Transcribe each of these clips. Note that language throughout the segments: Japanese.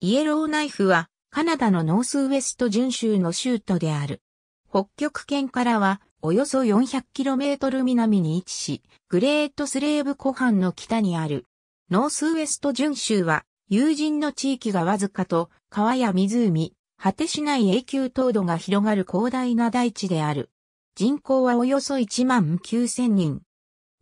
イエローナイフはカナダのノースウェスト準州の州都である。北極圏からはおよそ 400km 南に位置し、グレートスレーブ湖畔の北にある。ノースウェスト準州は友人の地域がわずかと川や湖、果てしない永久凍土が広がる広大な大地である。人口はおよそ1万9000人。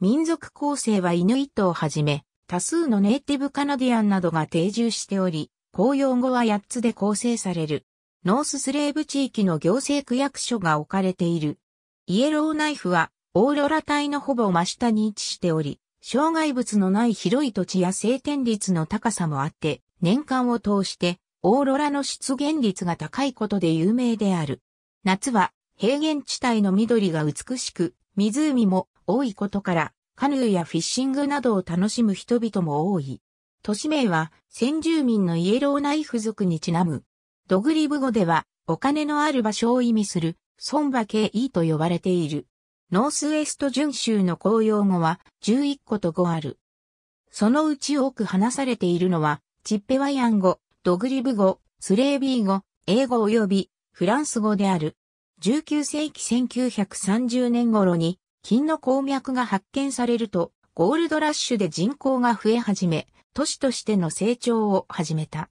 民族構成はイヌイットをはじめ、多数のネイティブカナディアンなどが定住しており、公用語は8つで構成される。ノーススレーブ地域の行政区役所が置かれている。イエローナイフは、オーロラ帯のほぼ真下に位置しており、障害物のない広い土地や晴天率の高さもあって、年間を通して、オーロラの出現率が高いことで有名である。夏は、平原地帯の緑が美しく、湖も多いことから、カヌーやフィッシングなどを楽しむ人々も多い。都市名は先住民のイエローナイフ族にちなむ。ドグリブ語ではお金のある場所を意味するソンバケイと呼ばれている。ノースウェスト準州の公用語は11個と5ある。そのうち多く話されているのはチッペワヤン語、ドグリブ語、スレービー語、英語及びフランス語である。19世紀1930年頃に金の鉱脈が発見されるとゴールドラッシュで人口が増え始め、都市としての成長を始めた。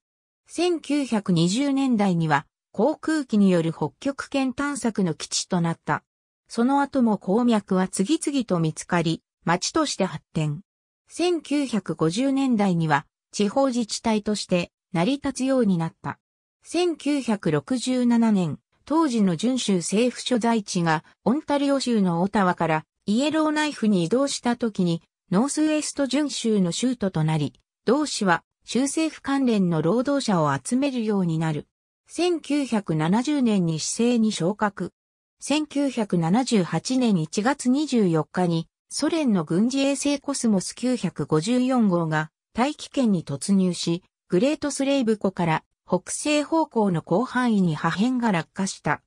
1920年代には航空機による北極圏探索の基地となった。その後も鉱脈は次々と見つかり、町として発展。1950年代には地方自治体として成り立つようになった。1967年、当時の準州政府所在地がオンタリオ州のオタワからイエローナイフに移動した時にノースウェスト準州の州都となり、同市は州政府関連の労働者を集めるようになる。1970年に市政に昇格。1978年1月24日にソ連の軍事衛星コスモス954号が大気圏に突入し、グレートスレイブ湖から北西方向の広範囲に破片が落下した。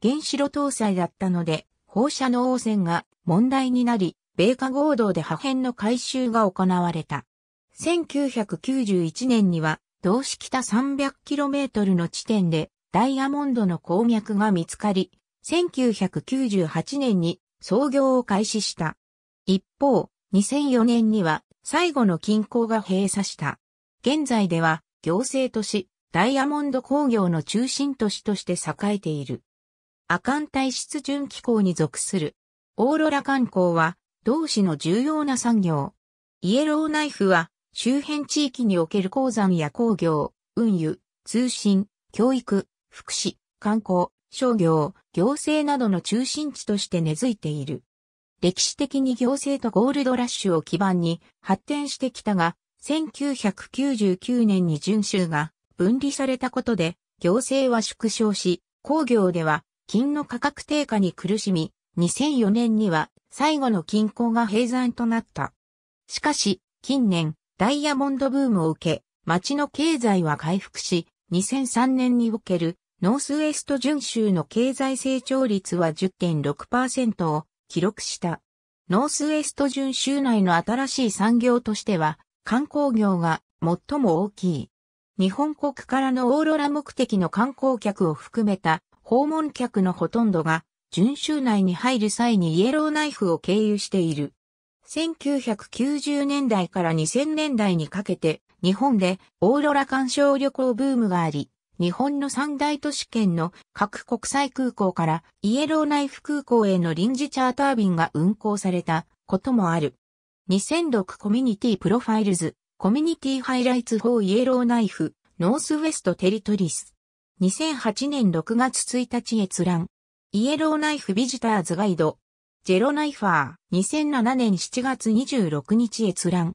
原子炉搭載だったので、放射能汚染が問題になり、米価合同で破片の回収が行われた。1991年には、同志北 300km の地点でダイヤモンドの鉱脈が見つかり、1998年に操業を開始した。一方、2004年には最後の均衡が閉鎖した。現在では行政都市、ダイヤモンド工業の中心都市として栄えている。亜寒帯湿潤気候に属する。オーロラ観光は同市の重要な産業。イエローナイフは、周辺地域における鉱山や工業、運輸、通信、教育、福祉、観光、商業、行政などの中心地として根付いている。歴史的に行政とゴールドラッシュを基盤に発展してきたが、1999年に順州が分離されたことで、行政は縮小し、工業では金の価格低下に苦しみ、2004年には最後の均衡が閉山となった。しかし、近年、ダイヤモンドブームを受け、町の経済は回復し、2003年におけるノースウェスト準州の経済成長率は10.6%を記録した。ノースウェスト準州内の新しい産業としては、観光業が最も大きい。日本国からのオーロラ目的の観光客を含めた訪問客のほとんどが準州内に入る際にイエローナイフを経由している。1990年代から2000年代にかけて、日本でオーロラ鑑賞旅行ブームがあり、日本の三大都市圏の各国際空港からイエローナイフ空港への臨時チャーター便が運行されたこともある。2006コミュニティプロファイルズ、コミュニティハイライツ4イエローナイフ、ノースウェストテリトリス。2008年6月1日閲覧。イエローナイフビジターズガイド。ジェロナイファー、2007年7月26日閲覧。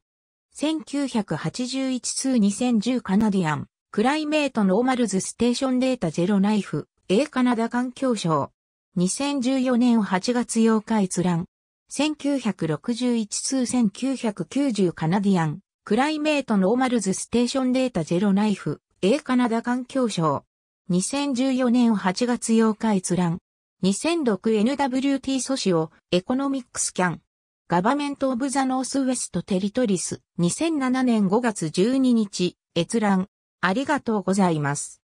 1981通2010カナディアン、クライメートノーマルズステーションデータジェロナイフ、A カナダ環境省。2014年8月8日閲覧。1961通1990カナディアン、クライメートノーマルズステーションデータジェロナイフ、A カナダ環境省。2014年8月8日閲覧。2006NWT 阻止をエコノミックスキャン。ガバメント・オブ・ザ・ノース・ウェスト・テリトリス。2007年5月12日、閲覧。ありがとうございます。